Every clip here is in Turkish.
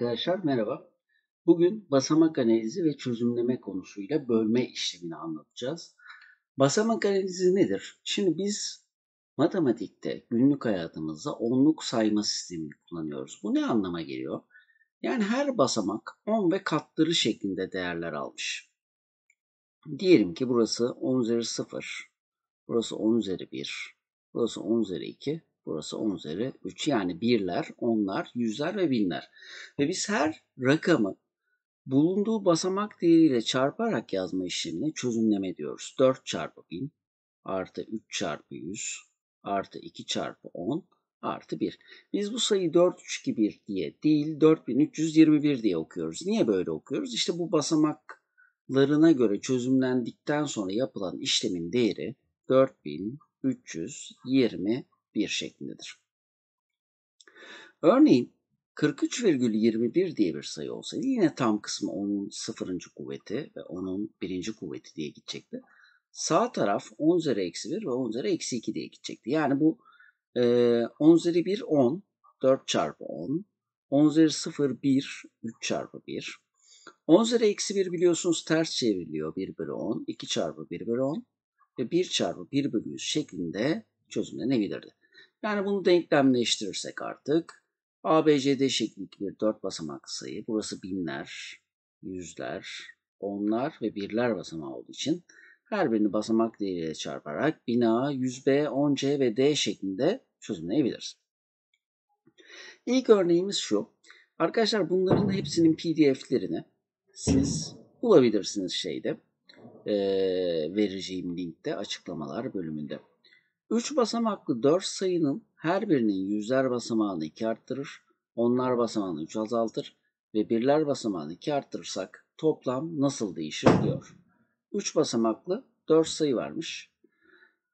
Arkadaşlar merhaba. Bugün basamak analizi ve çözümleme konusuyla bölme işlemini anlatacağız. Basamak analizi nedir? Şimdi biz matematikte günlük hayatımızda onluk sayma sistemini kullanıyoruz. Bu ne anlama geliyor? Yani her basamak 10 ve katları şeklinde değerler almış. Diyelim ki burası 10 üzeri 0, burası 10 üzeri 1, burası 10 üzeri 2, Burası 10 üzeri 3 yani birler, onlar, yüzler ve binler. Ve biz her rakamı bulunduğu basamak değeriyle çarparak yazma işlemini çözümleme diyoruz. 4 çarpı 1000 artı 3 çarpı 100 artı 2 çarpı 10 artı 1. Biz bu sayıyı 4321 diye değil 4321 diye okuyoruz. Niye böyle okuyoruz? İşte bu basamaklarına göre çözümlendikten sonra yapılan işlemin değeri 4321 1 şeklindedir. Örneğin 43,21 diye bir sayı olsaydı yine tam kısmı onun sıfırıncı kuvveti ve onun birinci kuvveti diye gidecekti. Sağ taraf 10 üzeri eksi 1 ve 10 üzeri eksi 2 diye gidecekti. Yani bu e, 10 üzeri 1 10, 4 çarpı 10, 10 üzeri 0 1, 3 çarpı 1. 10 üzeri eksi 1 biliyorsunuz ters çevriliyor 1 bölü 10, 2 çarpı 1 bölü 10 ve 1 çarpı 1 bölü 100 şeklinde çözümlenebilirdi. Yani bunu denklemleştirirsek artık ABCD şeklindeki bir dört basamak sayı. Burası binler, yüzler, onlar ve birler basamağı olduğu için her birini basamak değeriyle çarparak bina 100B, 10C ve D şeklinde çözümleyebiliriz. İlk örneğimiz şu. Arkadaşlar bunların hepsinin pdf'lerini siz bulabilirsiniz şeyde. E, vereceğim linkte açıklamalar bölümünde. 3 basamaklı 4 sayının her birinin yüzler basamağını 2 arttırır, onlar basamağını 3 azaltır ve birler basamağını 2 arttırırsak toplam nasıl değişir diyor. 3 basamaklı 4 sayı varmış.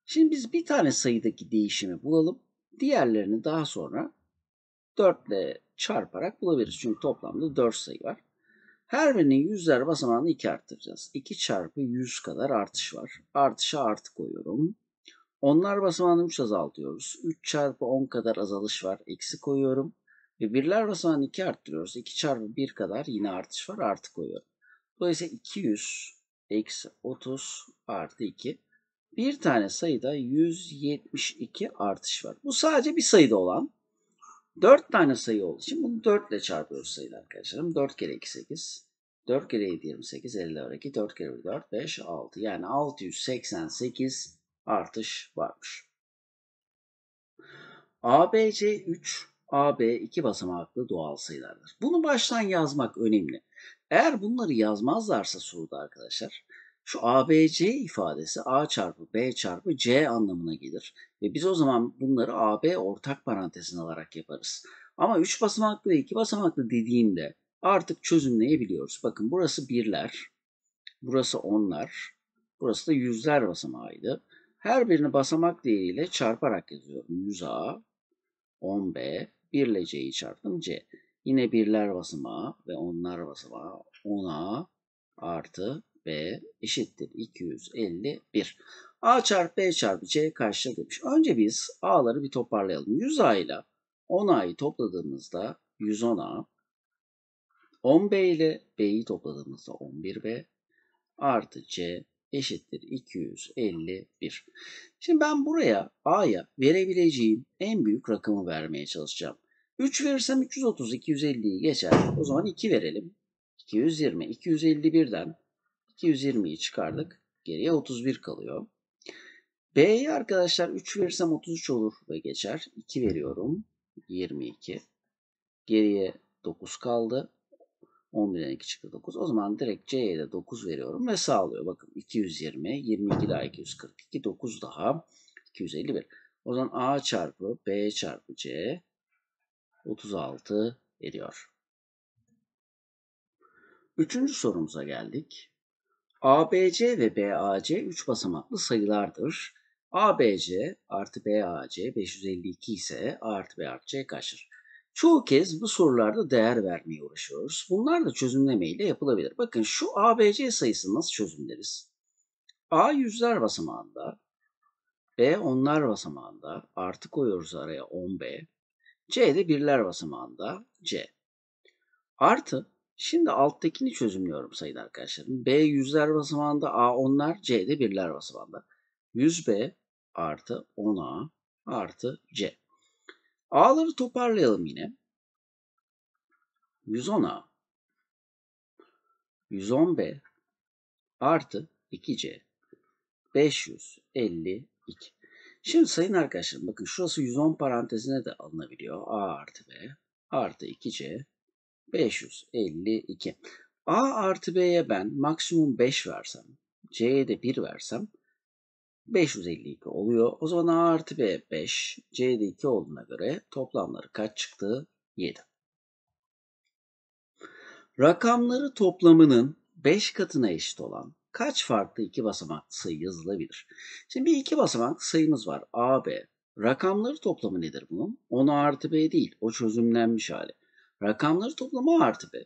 Şimdi biz bir tane sayıdaki değişimi bulalım. Diğerlerini daha sonra 4 ile çarparak bulabiliriz. Çünkü toplamda 4 sayı var. Her birinin yüzler basamağını 2 arttıracağız. 2 çarpı 100 kadar artış var. Artışa artı koyuyorum. Onlar basamağını 3 azaltıyoruz. 3 çarpı 10 kadar azalış var. Eksi koyuyorum. Ve birler basamağını 2 arttırıyoruz. 2 çarpı 1 kadar yine artış var. Artı koyuyorum. Dolayısıyla 200 eksi 30 artı 2. Bir tane sayıda 172 artış var. Bu sadece bir sayıda olan 4 tane sayı olduğu için bunu 4 ile çarpıyoruz sayın arkadaşlarım. 4 kere 2 8. 4 kere 7 28. 50 12. 4 kere 1 4 5 6. Yani 688 artış varmış. ABC3, AB2 basamaklı doğal sayılardır. Bunu baştan yazmak önemli. Eğer bunları yazmazlarsa soruda arkadaşlar şu ABC ifadesi A çarpı B çarpı C anlamına gelir. Ve biz o zaman bunları AB ortak parantezine alarak yaparız. Ama 3 basamaklı ve 2 basamaklı dediğimde artık çözümleyebiliyoruz. Bakın burası birler, burası onlar, burası da yüzler basamağıydı. Her birini basamak değeriyle çarparak yazıyorum. 100A, 10B, 1 ile C'yi çarptım C. Yine birler basamağı ve onlar basamağı 10A artı B eşittir 251. A çarpı B çarpı C kaçta demiş. Önce biz A'ları bir toparlayalım. 100A ile 10A'yı topladığımızda 110A, 10B ile B'yi topladığımızda 11B artı C eşittir 251. Şimdi ben buraya A'ya verebileceğim en büyük rakamı vermeye çalışacağım. 3 verirsem 330 250'yi geçer. O zaman 2 verelim. 220 251'den 220'yi çıkardık. Geriye 31 kalıyor. B'ye arkadaşlar 3 verirsem 33 olur ve geçer. 2 veriyorum. 22. Geriye 9 kaldı. 11'den 2 çıktı 9. O zaman direkt C'ye de 9 veriyorum ve sağlıyor. Bakın 220, 22 daha 242, 9 daha 251. O zaman A çarpı B çarpı C 36 ediyor. Üçüncü sorumuza geldik. ABC ve BAC 3 basamaklı sayılardır. ABC artı BAC 552 ise A artı B artı C kaçtır? Çoğu kez bu sorularda değer vermeye uğraşıyoruz. Bunlar da çözümleme ile yapılabilir. Bakın şu ABC sayısını nasıl çözümleriz? A yüzler basamağında, B onlar basamağında, artı koyuyoruz araya 10B. C de birler basamağında, C. Artı, şimdi alttakini çözümlüyorum sayın arkadaşlarım. B yüzler basamağında, A onlar, C de birler basamağında. 100B artı 10A artı C. A'ları toparlayalım yine. 110 A 110 B artı 2C 552. Şimdi sayın arkadaşlar bakın şurası 110 parantezine de alınabiliyor. A artı B artı 2C 552. A artı B'ye ben maksimum 5 versem, C'ye de 1 versem 552 oluyor. O zaman A artı B 5, C de 2 olduğuna göre toplamları kaç çıktı? 7. Rakamları toplamının 5 katına eşit olan kaç farklı iki basamak sayı yazılabilir? Şimdi bir iki basamak sayımız var. A, B. Rakamları toplamı nedir bunun? 10 A artı B değil. O çözümlenmiş hali. Rakamları toplamı A artı B.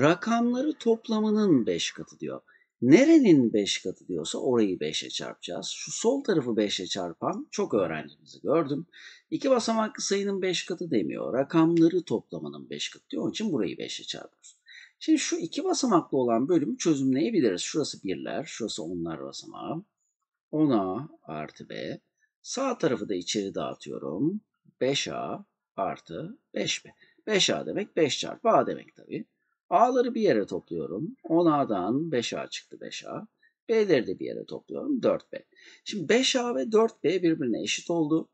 Rakamları toplamının 5 katı diyor. Nerenin 5 katı diyorsa orayı 5'e çarpacağız. Şu sol tarafı 5'e çarpan çok öğrencimizi gördüm. İki basamaklı sayının 5 katı demiyor. Rakamları toplamanın 5 katı diyor. Onun için burayı 5'e çarpıyoruz. Şimdi şu iki basamaklı olan bölümü çözümleyebiliriz. Şurası birler, şurası onlar basamağı. 10A artı B. Sağ tarafı da içeri dağıtıyorum. 5A artı 5B. 5A demek 5 çarpı A demek tabii. A'ları bir yere topluyorum. 10A'dan 5A çıktı 5A. B'leri de bir yere topluyorum. 4B. Şimdi 5A ve 4B birbirine eşit oldu.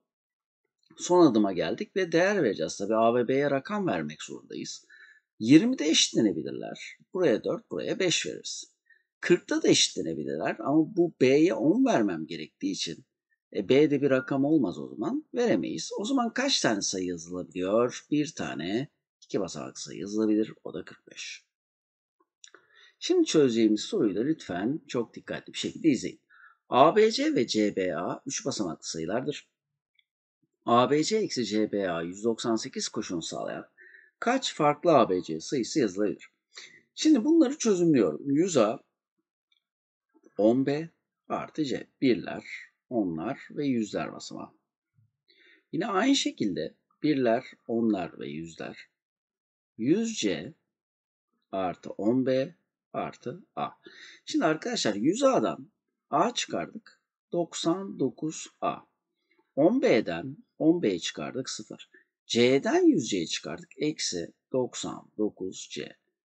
Son adıma geldik ve değer vereceğiz. Tabi A ve B'ye rakam vermek zorundayız. 20'de eşitlenebilirler. Buraya 4, buraya 5 veririz. 40'da da eşitlenebilirler ama bu B'ye 10 vermem gerektiği için e, B'de bir rakam olmaz o zaman veremeyiz. O zaman kaç tane sayı yazılabiliyor? Bir tane iki basamaksa yazılabilir. O da 45. Şimdi çözeceğimiz soruyu da lütfen çok dikkatli bir şekilde izleyin. ABC ve CBA 3 basamaklı sayılardır. ABC eksi CBA 198 koşunu sağlayan kaç farklı ABC sayısı yazılabilir? Şimdi bunları çözümlüyorum. 100A, 10B artı C. Birler, onlar ve yüzler basamağı. Yine aynı şekilde birler, onlar ve yüzler 100C artı 10B artı A. Şimdi arkadaşlar 100A'dan A çıkardık. 99A. 10B'den 10B'yi çıkardık 0. C'den 100C'yi çıkardık. Eksi 99C.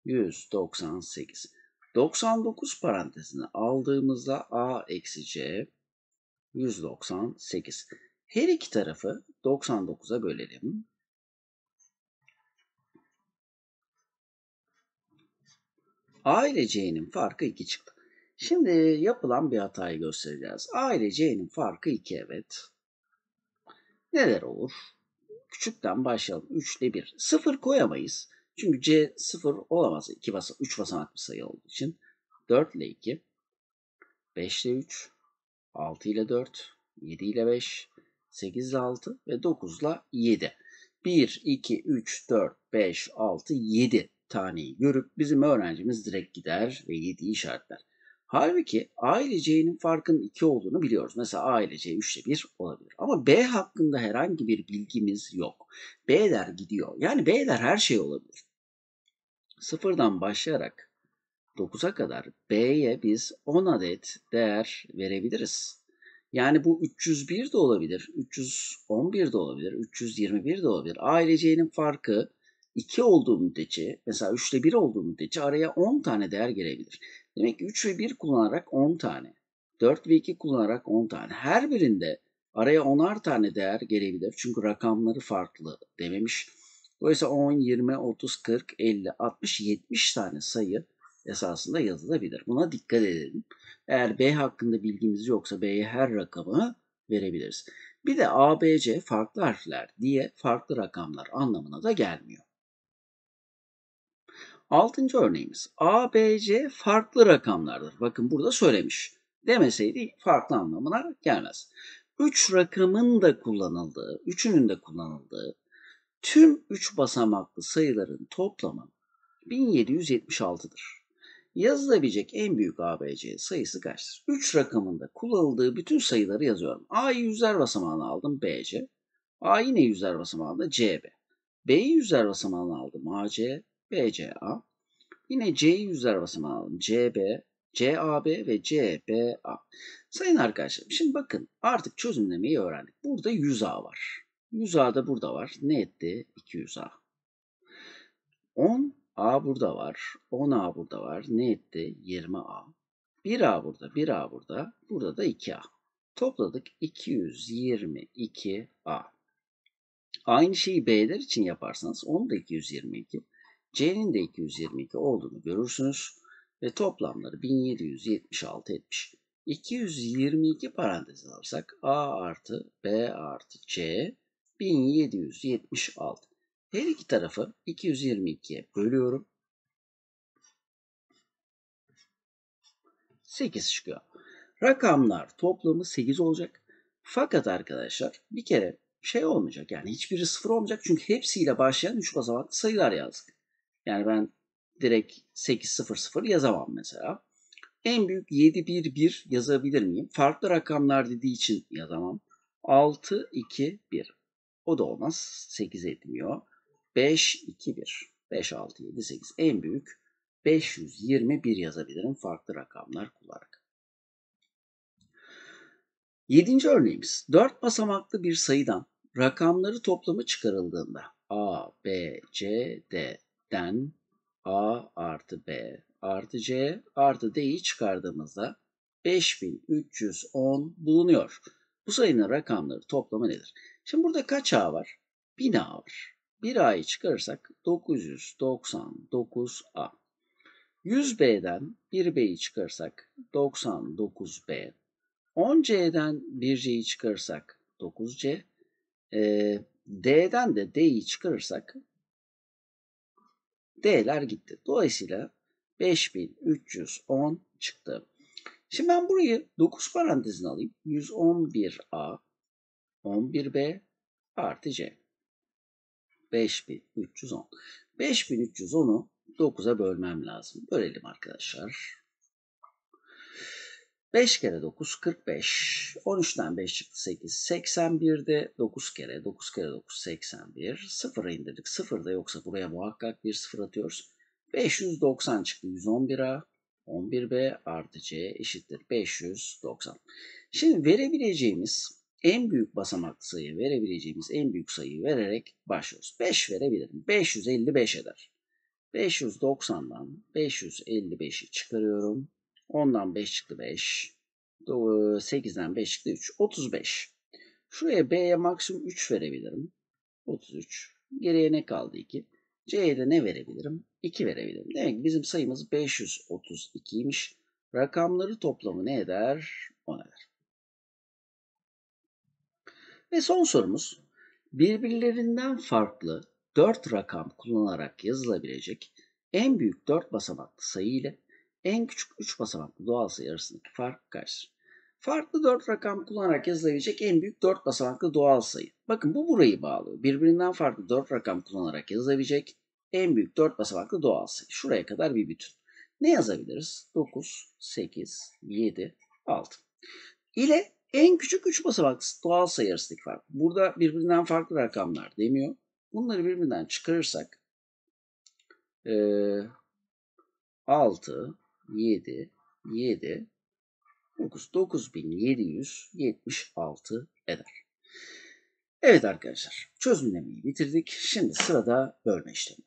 198. 99 parantezine aldığımızda A eksi C 198. Her iki tarafı 99'a bölelim. Aile C'nin farkı 2 çıktı. Şimdi yapılan bir hatayı göstereceğiz. Aile C'nin farkı 2 evet. Neler olur? Küçükten başlayalım. 3 ile 1. 0 koyamayız. Çünkü C 0 olamaz. 2 basa 3 basamaklı sayı olduğu için. 4 ile 2. 5 ile 3. 6 ile 4. 7 ile 5. 8 ile 6 ve 9 ile 7. 1, 2, 3, 4, 5, 6, 7 taneyi görüp bizim öğrencimiz direkt gider ve yediği işaretler. Halbuki A ile C'nin farkının 2 olduğunu biliyoruz. Mesela A ile C 3 1 olabilir. Ama B hakkında herhangi bir bilgimiz yok. B der gidiyor. Yani B der her şey olabilir. Sıfırdan başlayarak 9'a kadar B'ye biz 10 adet değer verebiliriz. Yani bu 301 de olabilir, 311 de olabilir, 321 de olabilir. A ile C'nin farkı 2 olduğu müddetçe mesela 3'te 1 olduğu müddetçe araya 10 tane değer gelebilir. Demek ki 3 ve 1 kullanarak 10 tane. 4 ve 2 kullanarak 10 tane. Her birinde araya 10'ar tane değer gelebilir. Çünkü rakamları farklı dememiş. Dolayısıyla 10, 20, 30, 40, 50, 60, 70 tane sayı esasında yazılabilir. Buna dikkat edelim. Eğer B hakkında bilgimiz yoksa B'ye her rakamı verebiliriz. Bir de A, ABC farklı harfler diye farklı rakamlar anlamına da gelmiyor. Altıncı örneğimiz A, B, C farklı rakamlardır. Bakın burada söylemiş. Demeseydi farklı anlamına gelmez. Üç rakamın da kullanıldığı, üçünün de kullanıldığı tüm üç basamaklı sayıların toplamı 1776'dır. Yazılabilecek en büyük ABC sayısı kaçtır? 3 rakamında kullanıldığı bütün sayıları yazıyorum. A'yı yüzler basamağına aldım BC. A'yı ne yüzler basamağında CB. B'yi yüzler basamağına aldım AC. BCA. Yine C yüzler basamağı alalım. CB, CAB ve CBA. Sayın arkadaşlar şimdi bakın artık çözümlemeyi öğrendik. Burada 100 A var. 100 A da burada var. Ne etti? 200 A. 10 A burada var. 10 A burada var. Ne etti? 20 A. 1 A burada, 1 A burada. Burada da 2 A. Topladık 222 A. Aynı şeyi B'ler için yaparsanız onu da 222. C'nin de 222 olduğunu görürsünüz ve toplamları 1776 etmiş. 222 parantez alırsak A artı B artı C 1776. Her iki tarafı 222'ye bölüyorum. 8 çıkıyor. Rakamlar toplamı 8 olacak. Fakat arkadaşlar bir kere şey olmayacak yani hiçbiri sıfır olmayacak çünkü hepsiyle başlayan 3 basamaklı sayılar yazdık. Yani ben direkt 8-0-0 yazamam mesela. En büyük 7-1-1 yazabilir miyim? Farklı rakamlar dediği için yazamam. 6-2-1. O da olmaz. 8 etmiyor. 5-2-1. 5-6-7-8. En büyük 521 yazabilirim farklı rakamlar kullanarak. Yedinci örneğimiz. dört basamaklı bir sayıdan rakamları toplamı çıkarıldığında A, B, C, D den a artı b artı c artı d'yi çıkardığımızda 5310 bulunuyor. Bu sayının rakamları toplamı nedir? Şimdi burada kaç A var? 1000 A var. 1 A'yı çıkarırsak 999 A. 100 B'den 1 B'yi çıkarırsak 99 B. 10 C'den 1 C'yi çıkarırsak 9 C. Ee, D'den de D'yi çıkarırsak D'ler gitti. Dolayısıyla 5310 çıktı. Şimdi ben burayı 9 parantezine alayım. 111A, 11B artı C. 5310. 5310'u 9'a bölmem lazım. Bölelim arkadaşlar. 5 kere 9 45. 13'ten 5 çıktı 8. 81'de 9 kere 9 kere 9 81. 0'a indirdik. 0 da yoksa buraya muhakkak bir 0 atıyoruz. 590 çıktı 111'a. 11B artı C eşittir 590. Şimdi verebileceğimiz en büyük basamak sayı verebileceğimiz en büyük sayıyı vererek başlıyoruz. 5 verebilirim. 555 eder. 590'dan 555'i çıkarıyorum. 10'dan 5 çıktı 5. 8'den 5 çıktı 3. 35. Şuraya B'ye maksimum 3 verebilirim. 33. Geriye ne kaldı 2? C'ye de ne verebilirim? 2 verebilirim. Demek ki bizim sayımız 532'ymiş. Rakamları toplamı ne eder? 10 eder. Ve son sorumuz. Birbirlerinden farklı 4 rakam kullanarak yazılabilecek en büyük 4 basamaklı sayı ile en küçük 3 basamaklı doğal sayı arasındaki fark kaçtır? Farklı 4 rakam kullanarak yazılabilecek en büyük 4 basamaklı doğal sayı. Bakın bu burayı bağlıyor. Birbirinden farklı 4 rakam kullanarak yazılabilecek en büyük 4 basamaklı doğal sayı. Şuraya kadar bir bütün. Ne yazabiliriz? 9, 8, 7, 6. İle en küçük 3 basamaklı doğal sayı arasındaki fark. Burada birbirinden farklı rakamlar demiyor. Bunları birbirinden çıkarırsak e, 6, 7, 7, 9, 9776 eder. Evet arkadaşlar çözümlemeyi bitirdik. Şimdi sırada bölme işlemi var.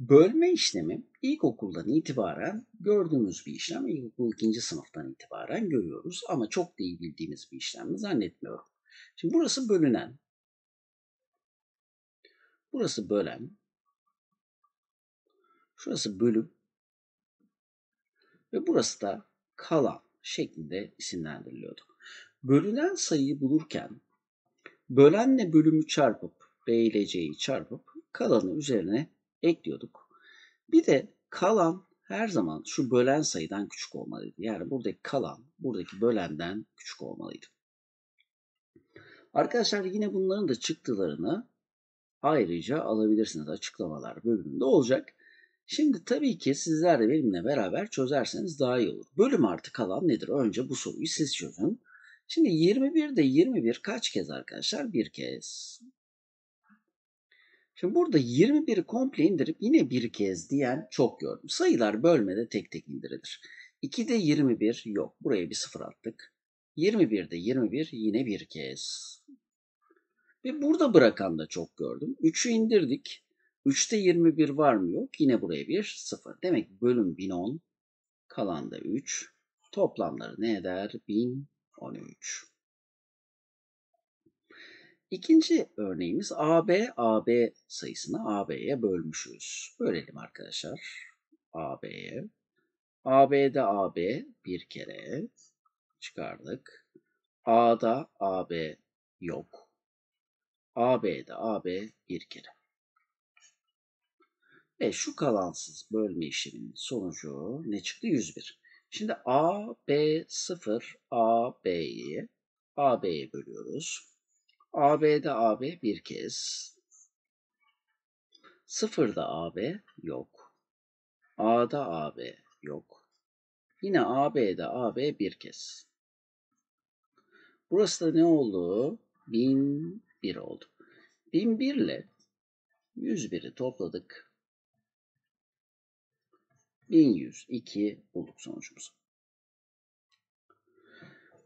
Bölme işlemi ilkokuldan itibaren gördüğümüz bir işlem. İlkokul ikinci sınıftan itibaren görüyoruz ama çok da iyi bildiğimiz bir işlem mi zannetmiyorum. Şimdi burası bölünen. Burası bölen. Şurası bölüm ve burası da kalan şeklinde isimlendiriliyordu. Bölünen sayıyı bulurken bölenle bölümü çarpıp B ile çarpıp kalanı üzerine ekliyorduk. Bir de kalan her zaman şu bölen sayıdan küçük olmalıydı. Yani buradaki kalan buradaki bölenden küçük olmalıydı. Arkadaşlar yine bunların da çıktılarını ayrıca alabilirsiniz. Açıklamalar bölümünde olacak. Şimdi tabii ki sizler de benimle beraber çözerseniz daha iyi olur. Bölüm artık kalan nedir? Önce bu soruyu siz çözün. Şimdi 21'de 21 kaç kez arkadaşlar? Bir kez. Şimdi burada 21'i komple indirip yine bir kez diyen çok gördüm. Sayılar bölmede tek tek indirilir. 2'de 21 yok. Buraya bir sıfır attık. 21'de 21 yine bir kez. Ve burada bırakan da çok gördüm. 3'ü indirdik. 3'te 21 var mı yok? Yine buraya bir 0. Demek bölüm 1010 kalan da 3. Toplamları ne eder? 1013. İkinci örneğimiz AB, AB sayısını AB'ye bölmüşüz. Bölelim arkadaşlar. AB'ye. AB'de AB bir kere çıkardık. A'da AB yok. AB'de AB bir kere. Ve şu kalansız bölme işleminin sonucu ne çıktı? 101. Şimdi A, B, 0, A, B'yi A, B'ye bölüyoruz. A, B'de A, B bir kez. 0'da A, B yok. A'da A, B yok. Yine A, B'de A, B bir kez. Burası da ne oldu? 1001 oldu. 1001 ile 101'i topladık. 1102 bulduk sonucumuzu.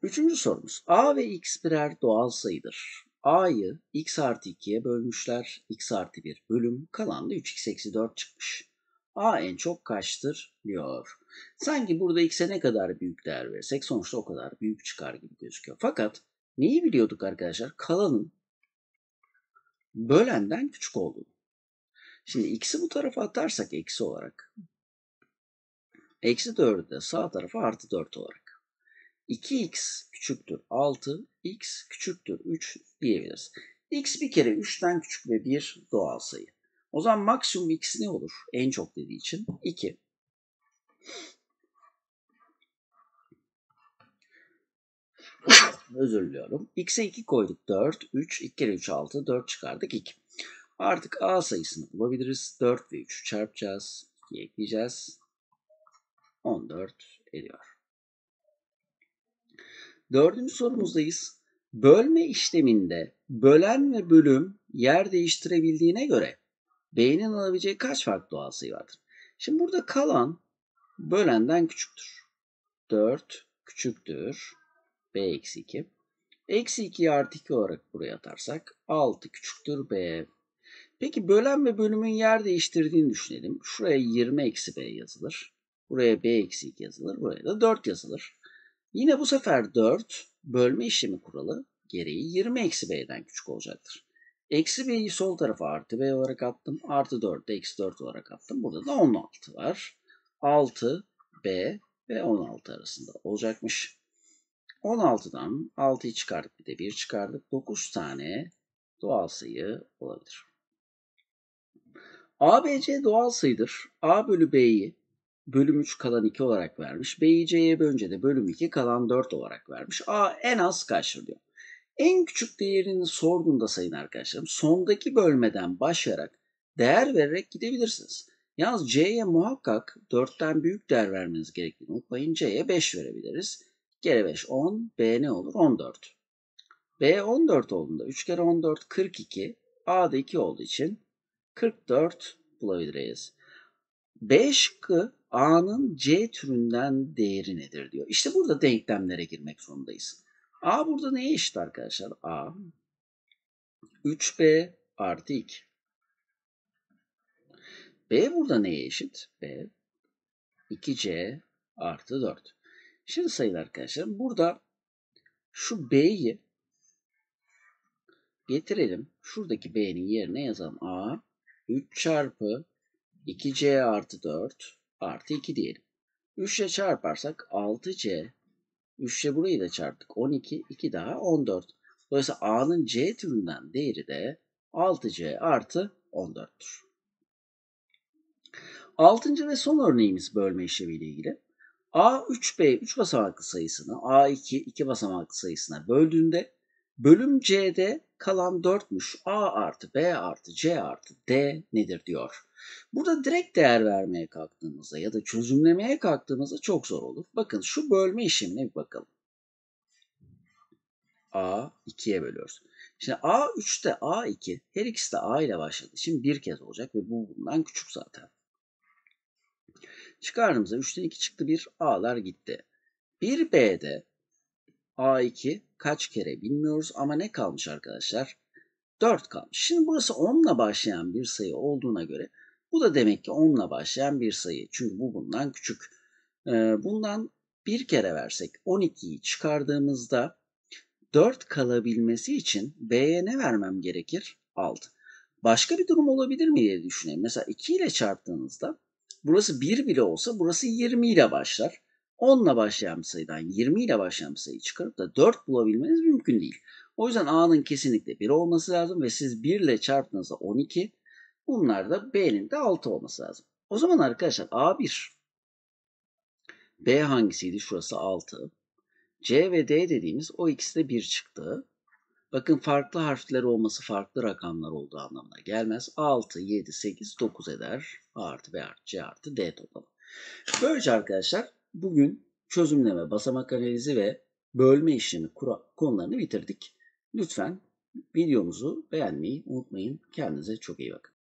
Üçüncü sorumuz. A ve x birer doğal sayıdır. A'yı x artı 2'ye bölmüşler. x artı 1 bölüm. Kalan da 3x eksi 4 çıkmış. A en çok kaçtır diyor. Sanki burada x'e ne kadar büyük değer versek sonuçta o kadar büyük çıkar gibi gözüküyor. Fakat neyi biliyorduk arkadaşlar? Kalanın bölenden küçük olduğunu. Şimdi x'i bu tarafa atarsak eksi olarak Eksi 4'ü de sağ tarafı artı 4 olarak. 2x küçüktür 6, x küçüktür 3 diyebiliriz. x bir kere 3'ten küçük ve bir doğal sayı. O zaman maksimum x ne olur? En çok dediği için 2. Özür diliyorum. X'e 2 koyduk 4, 3, 2 kere 3 6, 4 çıkardık 2. Artık A sayısını bulabiliriz. 4 ve 3'ü çarpacağız. 2 ekleyeceğiz. 14 ediyor. Dördüncü sorumuzdayız. Bölme işleminde bölen ve bölüm yer değiştirebildiğine göre beynin alabileceği kaç farklı doğal sayı vardır? Şimdi burada kalan bölenden küçüktür. 4 küçüktür. B eksi 2. Eksi 2'yi artı 2 olarak buraya atarsak 6 küçüktür B. Peki bölen ve bölümün yer değiştirdiğini düşünelim. Şuraya 20 eksi B yazılır. Buraya b eksi 2 yazılır. Buraya da 4 yazılır. Yine bu sefer 4 bölme işlemi kuralı gereği 20 eksi b'den küçük olacaktır. Eksi b'yi sol tarafa artı b olarak attım. Artı 4 eksi 4 olarak attım. Burada da 16 var. 6 b ve 16 arasında olacakmış. 16'dan 6'yı çıkardık bir de 1 çıkardık. 9 tane doğal sayı olabilir. ABC doğal sayıdır. A bölü B'yi bölüm 3 kalan 2 olarak vermiş. B'yi C'ye bölünce de bölüm 2 kalan 4 olarak vermiş. A en az kaçtır diyor. En küçük değerini sorduğunda sayın arkadaşlarım sondaki bölmeden başlayarak değer vererek gidebilirsiniz. Yalnız C'ye muhakkak 4'ten büyük değer vermeniz gerektiğini unutmayın. C'ye 5 verebiliriz. Geri 5 10. B ne olur? 14. B 14 olduğunda 3 kere 14 42. A da 2 olduğu için 44 bulabiliriz. B şıkkı A'nın C türünden değeri nedir diyor. İşte burada denklemlere girmek zorundayız. A burada neye eşit arkadaşlar? A 3B artı 2. B burada neye eşit? B 2C artı 4. Şimdi sayın arkadaşlar burada şu B'yi getirelim. Şuradaki B'nin yerine yazalım. A 3 çarpı 2C artı 4 artı 2 diyelim. 3 ile çarparsak 6C 3 ile burayı da çarptık. 12, 2 daha 14. Dolayısıyla A'nın C türünden değeri de 6C artı 14'tür. Altıncı ve son örneğimiz bölme işlemiyle ilgili. A3B 3 basamaklı sayısını A2 2 basamaklı sayısına böldüğünde bölüm C'de kalan 4'müş. A artı B artı C artı D nedir diyor. Burada direkt değer vermeye kalktığımızda ya da çözümlemeye kalktığımızda çok zor olur. Bakın şu bölme işlemine bir bakalım. A 2'ye bölüyoruz. Şimdi A 3'te A 2. Her ikisi de A ile başladı. Şimdi bir kez olacak ve bu bundan küçük zaten. Çıkardığımızda 3'ten 2 çıktı 1. A'lar gitti. 1B'de A2 kaç kere bilmiyoruz ama ne kalmış arkadaşlar? 4 kalmış. Şimdi burası 10 ile başlayan bir sayı olduğuna göre bu da demek ki 10'la başlayan bir sayı. Çünkü bu bundan küçük. Ee, bundan bir kere versek 12'yi çıkardığımızda 4 kalabilmesi için B'ye ne vermem gerekir? 6. Başka bir durum olabilir mi diye düşünelim. Mesela 2 ile çarptığınızda burası 1 bile olsa burası 20 ile başlar. 10 ile başlayan bir sayıdan 20 ile başlayan bir sayıyı çıkarıp da 4 bulabilmeniz mümkün değil. O yüzden A'nın kesinlikle 1 olması lazım ve siz 1 ile çarptığınızda 12, Bunlar da B'nin de 6 olması lazım. O zaman arkadaşlar A1 B hangisiydi? Şurası 6. C ve D dediğimiz o ikisi de 1 çıktı. Bakın farklı harfler olması farklı rakamlar olduğu anlamına gelmez. 6, 7, 8, 9 eder. A artı B artı C artı D toplamı. Böylece arkadaşlar bugün çözümleme, basamak analizi ve bölme işlemi konularını bitirdik. Lütfen videomuzu beğenmeyi unutmayın. Kendinize çok iyi bakın.